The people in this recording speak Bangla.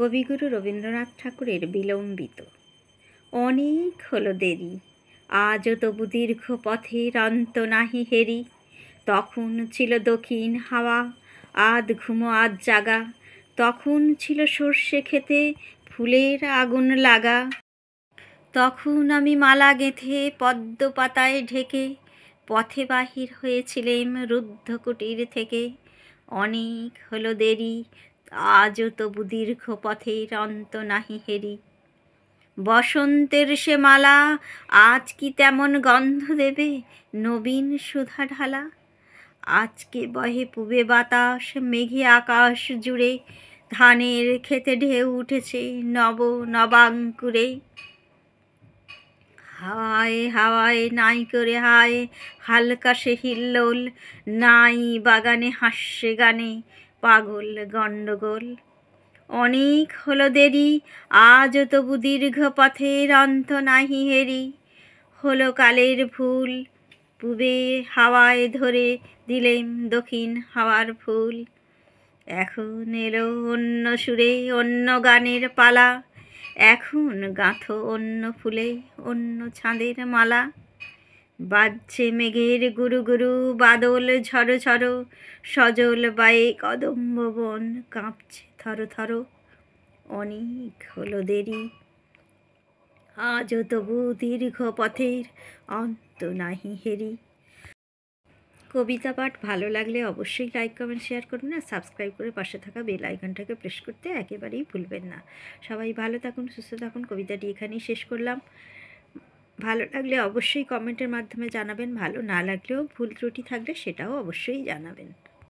কবিগুরু রবীন্দ্রনাথ ঠাকুরের বিলম্বিত অনেক হলো দেরি আজও তবু দীর্ঘ পথের অন্ত নাহি হেরি তখন ছিল দক্ষিণ হাওয়া আধ ঘুমো আধ জাগা তখন ছিল সর্ষে খেতে ফুলের আগুন লাগা তখন আমি মালা গেঁথে পদ্ম পাতায় ঢেকে পথে বাহির হয়েছিলেম রুদ্ধকুটির থেকে অনেক হলো দেরি আজও তবু দীর্ঘ পথের অন্ত নাহি হেরি বসন্তের সে মালা আজ কি তেমন গন্ধ দেবে নবীন সুধা ঢালা আজকে বহে পুবে বাতাস মেঘে আকাশ জুড়ে ধানের খেতে ঢেউ উঠেছে নব নবাঙ্কুরে হাওয়ায় হাওয়ায় নাই করে হায় হালকা সে হিল্লোল নাই বাগানে হাস্যে গানে পাগল গণ্ডগোল অনেক হলো দেরি আজ তবু দীর্ঘ পথের অন্ত নাহি হেরি হলো কালের ভুল পুবে হাওয়ায় ধরে দিলেম দক্ষিণ হাওয়ার ফুল এখন এলো অন্য সুরে অন্য গানের পালা এখন গাঁথো অন্য ফুলে অন্য ছাঁদের মালা বাজছে মেঘের গুরু গুরু বাদল ঝড়ো ঝড়ো সজল বায়ে কদম্ব বন কাঁপছে থরো থরো অনেক হলো দেরি আজও তবু দীর্ঘ পথের অন্ত নাহি হেরি কবিতা পাঠ ভালো লাগলে অবশ্যই লাইক কমেন্ট শেয়ার করুন আর সাবস্ক্রাইব করে পাশে থাকা বেল আইকনটাকে প্রেস করতে একেবারেই ভুলবেন না সবাই ভালো থাকুন সুস্থ থাকুন কবিতাটি এখানেই শেষ করলাম ভালো লাগলে অবশ্যই কমেন্টের মাধ্যমে জানাবেন ভালো না লাগলেও ভুল ত্রুটি থাকলে সেটাও অবশ্যই জানাবেন